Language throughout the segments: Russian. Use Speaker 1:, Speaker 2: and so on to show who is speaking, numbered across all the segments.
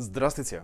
Speaker 1: Здравствуйте!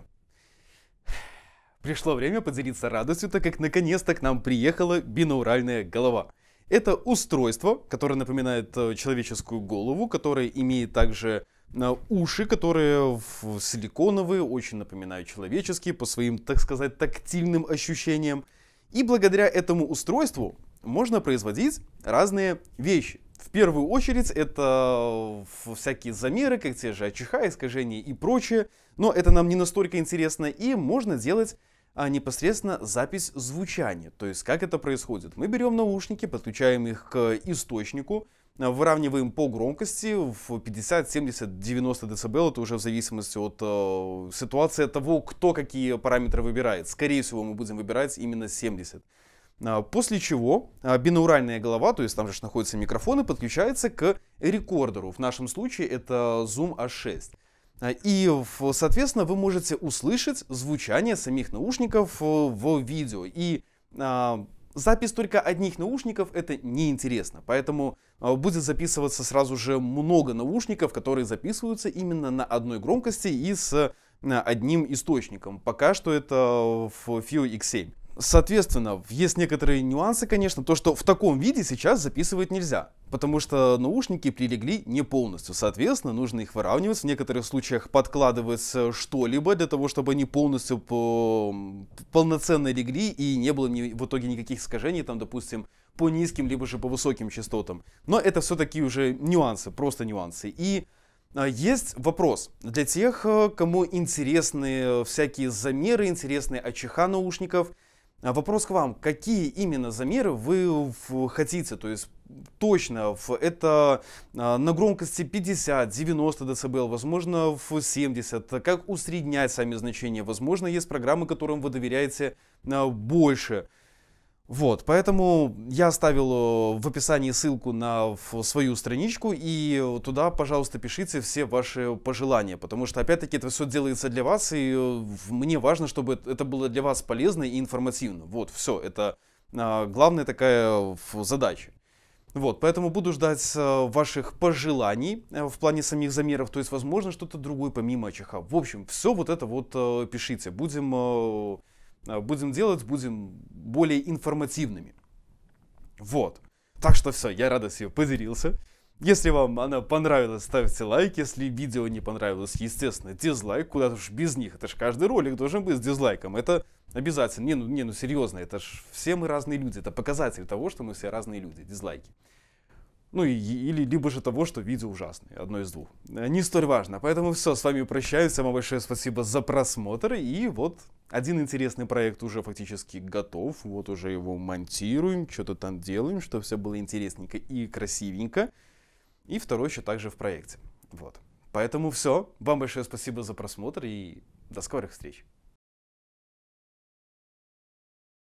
Speaker 1: Пришло время поделиться радостью, так как наконец-то к нам приехала бинауральная голова. Это устройство, которое напоминает э, человеческую голову, которое имеет также э, уши, которые силиконовые, очень напоминают человеческие по своим, так сказать, тактильным ощущениям. И благодаря этому устройству можно производить разные вещи. В первую очередь это э, всякие замеры, как те же АЧХ, искажения и прочее, но это нам не настолько интересно, и можно делать а, непосредственно запись звучания. То есть как это происходит? Мы берем наушники, подключаем их к источнику, а, выравниваем по громкости в 50, 70, 90 дБ, это уже в зависимости от э, ситуации того, кто какие параметры выбирает. Скорее всего, мы будем выбирать именно 70. А, после чего а, бинауральная голова, то есть там же находятся микрофоны, подключается к рекордеру. В нашем случае это Zoom H6. А и, соответственно, вы можете услышать звучание самих наушников э, в видео. И запись только одних наушников это неинтересно. Поэтому будет записываться сразу же много наушников, которые записываются именно на одной громкости и с одним источником. Пока что это в FIO X7. Соответственно, есть некоторые нюансы, конечно, то, что в таком виде сейчас записывать нельзя, потому что наушники прилегли не полностью. Соответственно, нужно их выравнивать, в некоторых случаях подкладывать что-либо для того, чтобы они полностью по... полноценно легли и не было ни... в итоге никаких искажений, там, допустим, по низким, либо же по высоким частотам. Но это все-таки уже нюансы, просто нюансы. И а, есть вопрос для тех, э, кому интересны всякие замеры, интересные АЧХ наушников – а, вопрос к вам, какие именно замеры вы хотите, то есть точно, это а, на громкости 50, 90 дБ, возможно, в 70, как усреднять сами значения, возможно, есть программы, которым вы доверяете а, больше. Вот, поэтому я оставил э, в описании ссылку на свою страничку, и туда, пожалуйста, пишите все ваши пожелания, потому что, опять-таки, это все делается для вас, и э, мне важно, чтобы это было для вас полезно и информативно. Вот, все, это а, главная такая задача. Вот, поэтому буду ждать э, ваших пожеланий в плане самих замеров, то есть, возможно, что-то другое помимо АЧХ. В общем, все вот это вот пишите, будем Э, будем делать, будем более информативными. Вот. Так что все, я рада с ее поделился. Если вам она понравилась, ставьте лайк. Если видео не понравилось, естественно, дизлайк. Куда уж без них. Это же каждый ролик должен быть с дизлайком. Это обязательно. Не, ну, не, ну серьезно, это же все мы разные люди. Это показатель того, что мы все разные люди. Дизлайки. Ну или либо же того, что видео ужасное, одно из двух. Э, не столь важно. Поэтому все, с вами прощаюсь. Самое большое спасибо за просмотр. И вот один интересный проект уже фактически готов. Вот уже его монтируем, что-то там делаем, чтобы все было интересненько и красивенько. И второй еще также в проекте. Вот. Поэтому все. Вам большое спасибо за просмотр и до скорых встреч.